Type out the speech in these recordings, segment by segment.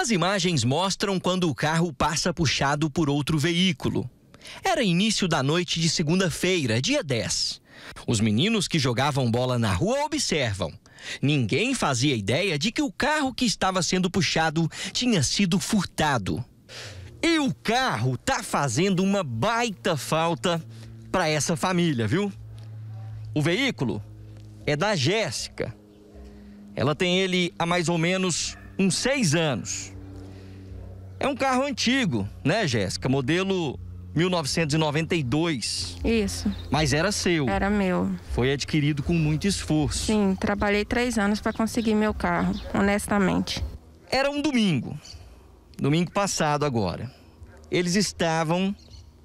As imagens mostram quando o carro passa puxado por outro veículo. Era início da noite de segunda-feira, dia 10. Os meninos que jogavam bola na rua observam. Ninguém fazia ideia de que o carro que estava sendo puxado tinha sido furtado. E o carro tá fazendo uma baita falta para essa família, viu? O veículo é da Jéssica. Ela tem ele há mais ou menos uns seis anos. É um carro antigo, né, Jéssica? Modelo 1992. Isso. Mas era seu. Era meu. Foi adquirido com muito esforço. Sim, trabalhei três anos para conseguir meu carro, honestamente. Era um domingo, domingo passado agora. Eles estavam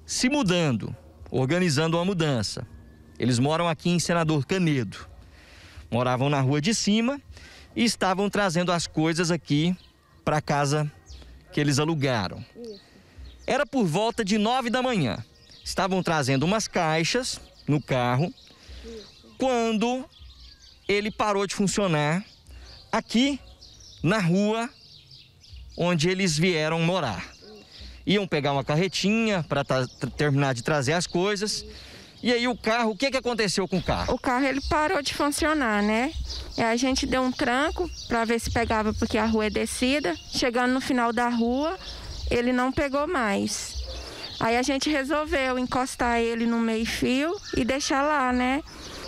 se mudando, organizando uma mudança. Eles moram aqui em Senador Canedo. Moravam na rua de cima e estavam trazendo as coisas aqui para a casa que eles alugaram. Era por volta de nove da manhã. Estavam trazendo umas caixas no carro quando ele parou de funcionar aqui na rua onde eles vieram morar. Iam pegar uma carretinha para terminar de trazer as coisas e aí o carro, o que, que aconteceu com o carro? O carro ele parou de funcionar, né? E a gente deu um tranco para ver se pegava porque a rua é descida. Chegando no final da rua, ele não pegou mais. Aí a gente resolveu encostar ele no meio-fio e deixar lá, né?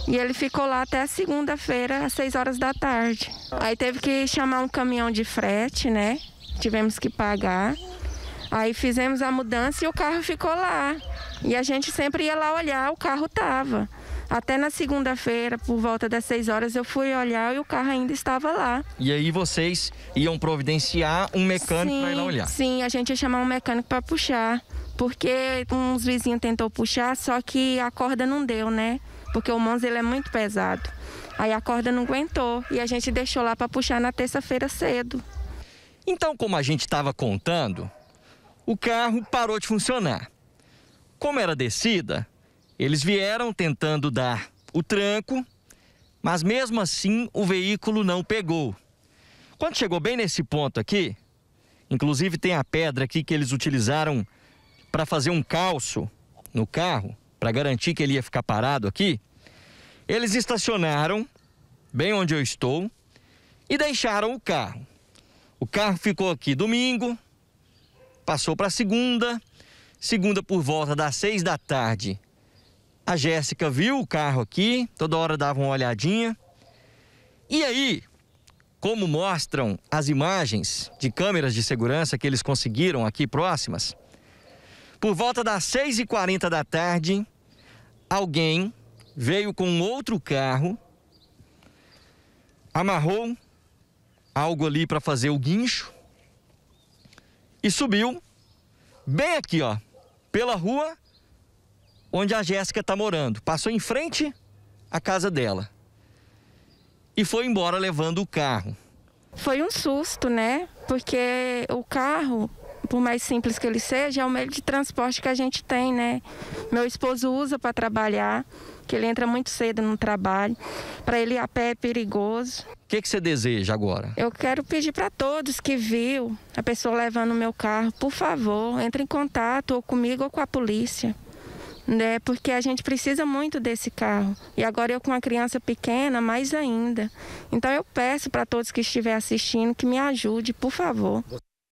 E ele ficou lá até segunda-feira, às 6 horas da tarde. Aí teve que chamar um caminhão de frete, né? Tivemos que pagar. Aí fizemos a mudança e o carro ficou lá. E a gente sempre ia lá olhar, o carro tava. Até na segunda-feira, por volta das 6 horas, eu fui olhar e o carro ainda estava lá. E aí vocês iam providenciar um mecânico para ir lá olhar? Sim, a gente ia chamar um mecânico para puxar, porque uns vizinhos tentou puxar, só que a corda não deu, né? Porque o Monza ele é muito pesado. Aí a corda não aguentou e a gente deixou lá para puxar na terça-feira cedo. Então, como a gente estava contando, o carro parou de funcionar. Como era descida, eles vieram tentando dar o tranco, mas mesmo assim o veículo não pegou. Quando chegou bem nesse ponto aqui, inclusive tem a pedra aqui que eles utilizaram para fazer um calço no carro, para garantir que ele ia ficar parado aqui, eles estacionaram bem onde eu estou e deixaram o carro. O carro ficou aqui domingo, passou para segunda, segunda por volta das seis da tarde. A Jéssica viu o carro aqui, toda hora dava uma olhadinha. E aí, como mostram as imagens de câmeras de segurança que eles conseguiram aqui próximas, por volta das 6h40 da tarde, alguém veio com outro carro, amarrou algo ali para fazer o guincho e subiu bem aqui, ó, pela rua onde a Jéssica está morando. Passou em frente à casa dela e foi embora levando o carro. Foi um susto, né? Porque o carro por mais simples que ele seja, é o meio de transporte que a gente tem, né? Meu esposo usa para trabalhar, que ele entra muito cedo no trabalho. Para ele a pé é perigoso. O que, que você deseja agora? Eu quero pedir para todos que viu a pessoa levando o meu carro, por favor, entre em contato ou comigo ou com a polícia. Né, porque a gente precisa muito desse carro. E agora eu com uma criança pequena, mais ainda. Então eu peço para todos que estiverem assistindo que me ajude, por favor.